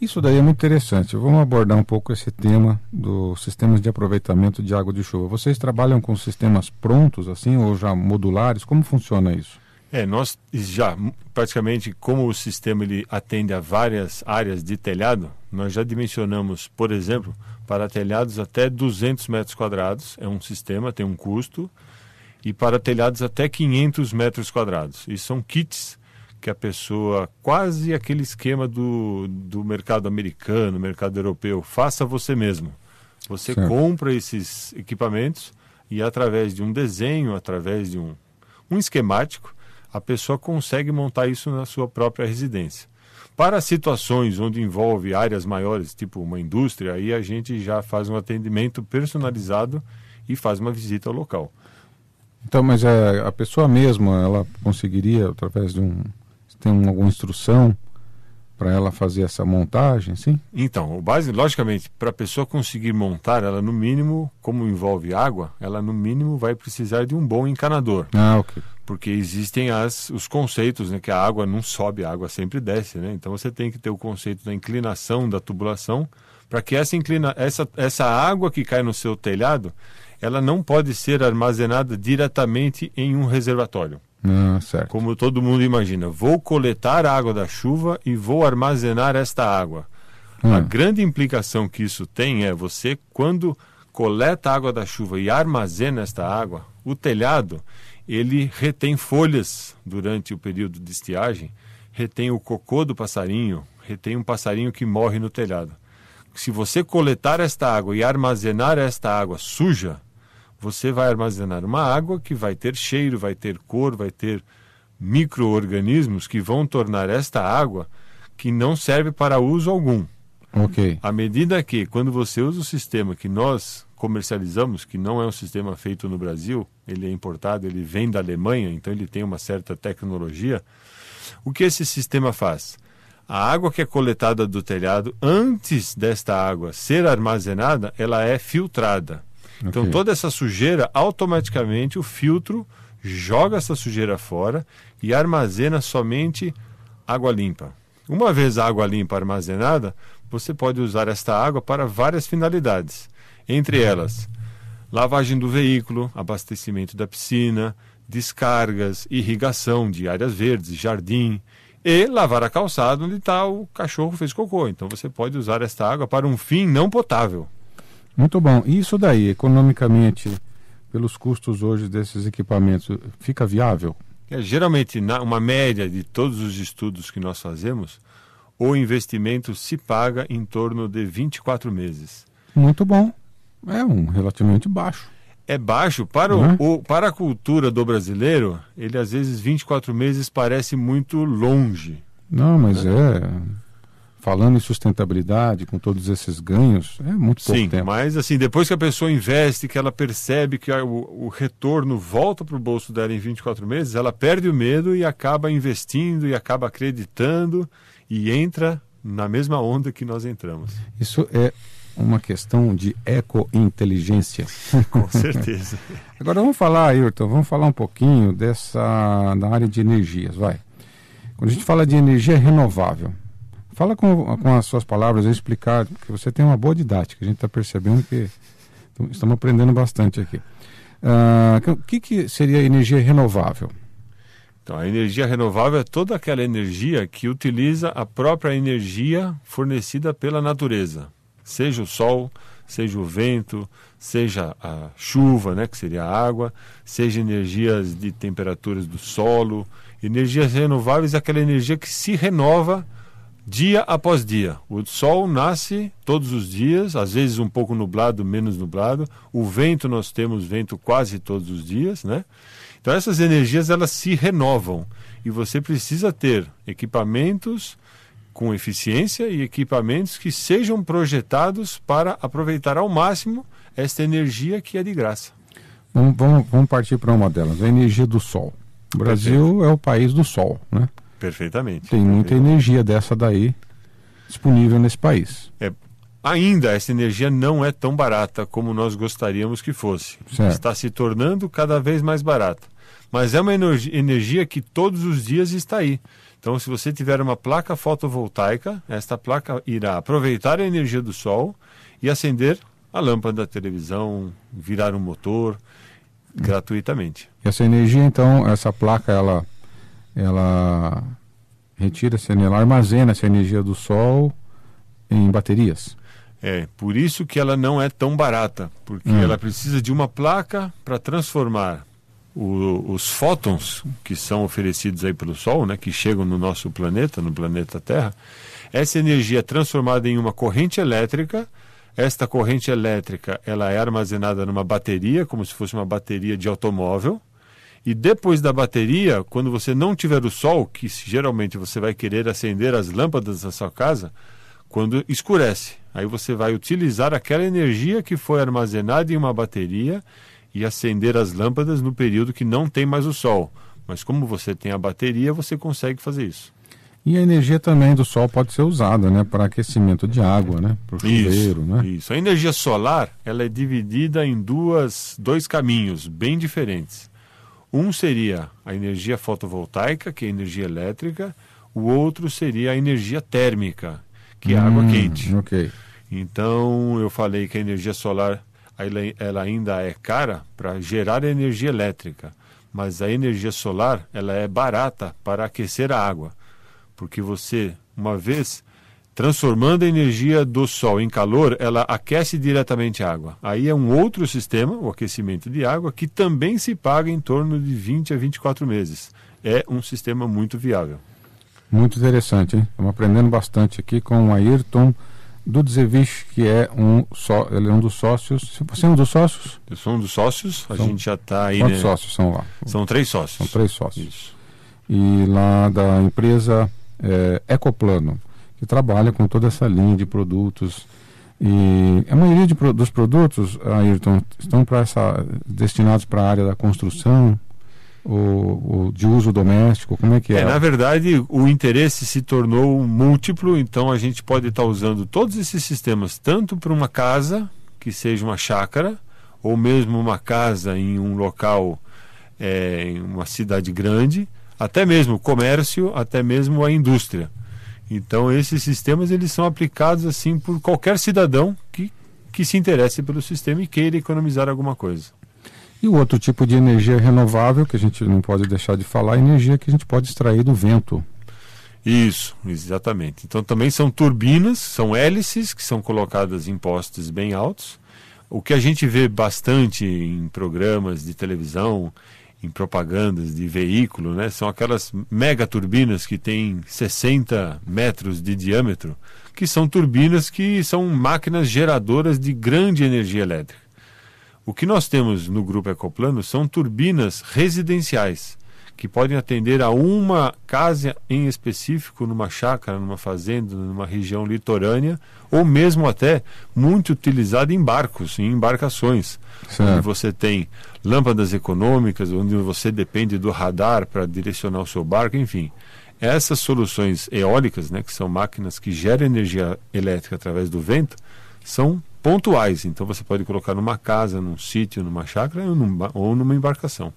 Isso daí é muito interessante. Vamos abordar um pouco esse tema dos sistemas de aproveitamento de água de chuva. Vocês trabalham com sistemas prontos, assim, ou já modulares? Como funciona isso? É, nós já, praticamente, como o sistema ele atende a várias áreas de telhado, nós já dimensionamos, por exemplo, para telhados até 200 metros quadrados, é um sistema, tem um custo, e para telhados até 500 metros quadrados. Isso são kits que a pessoa, quase aquele esquema do, do mercado americano, mercado europeu, faça você mesmo. Você certo. compra esses equipamentos e através de um desenho, através de um, um esquemático, a pessoa consegue montar isso na sua própria residência. Para situações onde envolve áreas maiores, tipo uma indústria, aí a gente já faz um atendimento personalizado e faz uma visita ao local. Então, mas a é, a pessoa mesma, ela conseguiria, através de um, tem alguma instrução para ela fazer essa montagem, sim? Então, o base, logicamente, para a pessoa conseguir montar, ela no mínimo, como envolve água, ela no mínimo vai precisar de um bom encanador. Ah, ok. Porque existem as, os conceitos, né, que a água não sobe, a água sempre desce, né? Então você tem que ter o conceito da inclinação da tubulação para que essa, inclina, essa, essa água que cai no seu telhado, ela não pode ser armazenada diretamente em um reservatório ah, Como todo mundo imagina, vou coletar a água da chuva e vou armazenar esta água. A ah. grande implicação que isso tem é você, quando coleta a água da chuva e armazena esta água, o telhado ele retém folhas durante o período de estiagem, retém o cocô do passarinho, retém um passarinho que morre no telhado. Se você coletar esta água e armazenar esta água suja, você vai armazenar uma água que vai ter cheiro, vai ter cor, vai ter micro-organismos que vão tornar esta água que não serve para uso algum. Ok. À medida que, quando você usa o sistema que nós comercializamos, que não é um sistema feito no Brasil, ele é importado, ele vem da Alemanha, então ele tem uma certa tecnologia. O que esse sistema faz? A água que é coletada do telhado, antes desta água ser armazenada, ela é filtrada. Então toda essa sujeira, automaticamente o filtro joga essa sujeira fora e armazena somente água limpa. Uma vez a água limpa armazenada, você pode usar esta água para várias finalidades, entre uhum. elas lavagem do veículo, abastecimento da piscina, descargas, irrigação de áreas verdes, jardim e lavar a calçada onde está o cachorro fez cocô. Então você pode usar esta água para um fim não potável. Muito bom. E isso daí, economicamente, pelos custos hoje desses equipamentos, fica viável? É, geralmente, na, uma média de todos os estudos que nós fazemos, o investimento se paga em torno de 24 meses. Muito bom. É um relativamente baixo. É baixo. Para, é? o, o, para a cultura do brasileiro, ele às vezes 24 meses parece muito longe. Não, mas né? é falando em sustentabilidade, com todos esses ganhos, é muito pouco Sim, tempo. mas assim, depois que a pessoa investe, que ela percebe que o, o retorno volta para o bolso dela em 24 meses, ela perde o medo e acaba investindo e acaba acreditando e entra na mesma onda que nós entramos. Isso é uma questão de eco-inteligência. Com certeza. Agora vamos falar, Ayrton, vamos falar um pouquinho dessa da área de energias, vai. Quando a gente fala de energia renovável, Fala com, com as suas palavras, explicar, que você tem uma boa didática. A gente está percebendo que estamos aprendendo bastante aqui. Uh, o que, que seria energia renovável? Então, a energia renovável é toda aquela energia que utiliza a própria energia fornecida pela natureza, seja o sol, seja o vento, seja a chuva, né, que seria a água, seja energias de temperaturas do solo. Energias renováveis é aquela energia que se renova dia após dia. O sol nasce todos os dias, às vezes um pouco nublado, menos nublado. O vento nós temos vento quase todos os dias, né? Então essas energias elas se renovam e você precisa ter equipamentos com eficiência e equipamentos que sejam projetados para aproveitar ao máximo esta energia que é de graça. Vamos, vamos, vamos partir para uma delas, a energia do sol. O Brasil é o país do sol, né? Perfeitamente. Tem muita energia dessa daí disponível nesse país. É, ainda essa energia não é tão barata como nós gostaríamos que fosse. Certo. Está se tornando cada vez mais barata. Mas é uma energia que todos os dias está aí. Então, se você tiver uma placa fotovoltaica, esta placa irá aproveitar a energia do sol e acender a lâmpada da televisão, virar um motor gratuitamente. Essa energia, então, essa placa, ela ela retira-se, ela armazena essa energia do sol em baterias. É, por isso que ela não é tão barata, porque hum. ela precisa de uma placa para transformar o, os fótons que são oferecidos aí pelo Sol, né, que chegam no nosso planeta, no planeta Terra, essa energia é transformada em uma corrente elétrica. Esta corrente elétrica ela é armazenada numa bateria, como se fosse uma bateria de automóvel. E depois da bateria, quando você não tiver o sol, que geralmente você vai querer acender as lâmpadas da sua casa, quando escurece. Aí você vai utilizar aquela energia que foi armazenada em uma bateria e acender as lâmpadas no período que não tem mais o sol. Mas como você tem a bateria, você consegue fazer isso. E a energia também do sol pode ser usada, né, para aquecimento de água, né, para o chuveiro, isso, né? Isso. A energia solar, ela é dividida em duas, dois caminhos bem diferentes. Um seria a energia fotovoltaica, que é energia elétrica, o outro seria a energia térmica, que é hum, água quente. Okay. Então, eu falei que a energia solar ela ainda é cara para gerar energia elétrica, mas a energia solar ela é barata para aquecer a água, porque você, uma vez Transformando a energia do sol em calor, ela aquece diretamente a água. Aí é um outro sistema, o aquecimento de água, que também se paga em torno de 20 a 24 meses. É um sistema muito viável. Muito interessante, hein? Estamos aprendendo bastante aqui com o Ayrton Dudzevich, que é um, só, ele é um dos sócios. Você é um dos sócios? Eu sou um dos sócios. A são, gente já está aí. Quantos né? sócios são lá? São três sócios. São três sócios. Isso. E lá da empresa é, Ecoplano que trabalha com toda essa linha de produtos. E a maioria de, dos produtos, Ayrton, estão para essa, destinados para a área da construção, ou de uso doméstico? Como é que é? é? Na verdade, o interesse se tornou múltiplo, então a gente pode estar usando todos esses sistemas, tanto para uma casa, que seja uma chácara, ou mesmo uma casa em um local, é, em uma cidade grande, até mesmo comércio, até mesmo a indústria. Então esses sistemas eles são aplicados assim por qualquer cidadão que, que se interesse pelo sistema e queira economizar alguma coisa. E o outro tipo de energia renovável que a gente não pode deixar de falar, é a energia que a gente pode extrair do vento. Isso, exatamente. Então também são turbinas, são hélices que são colocadas em postes bem altos. O que a gente vê bastante em programas de televisão em propagandas de veículo, né? São aquelas mega turbinas que têm 60 metros de diâmetro, que são turbinas que são máquinas geradoras de grande energia elétrica. O que nós temos no grupo Ecoplano são turbinas residenciais que podem atender a uma casa em específico, numa chácara, numa fazenda, numa região litorânea, ou mesmo até muito utilizada em barcos, em embarcações, certo. onde você tem lâmpadas econômicas, onde você depende do radar para direcionar o seu barco, enfim. Essas soluções eólicas, né, que são máquinas que geram energia elétrica através do vento, são pontuais. Então você pode colocar numa casa, num sítio, numa chácara ou numa embarcação.